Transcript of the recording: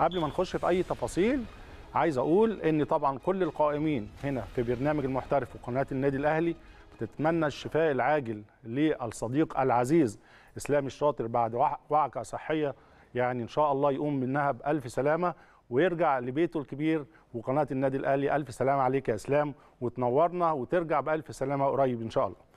قبل ما نخش في اي تفاصيل عايز اقول ان طبعا كل القائمين هنا في برنامج المحترف وقناه النادي الاهلي بتتمنى الشفاء العاجل للصديق العزيز اسلام الشاطر بعد وعكه صحيه يعني ان شاء الله يقوم منها بالف سلامه ويرجع لبيته الكبير وقناه النادي الاهلي الف سلامه عليك يا اسلام وتنورنا وترجع بالف سلامه قريب ان شاء الله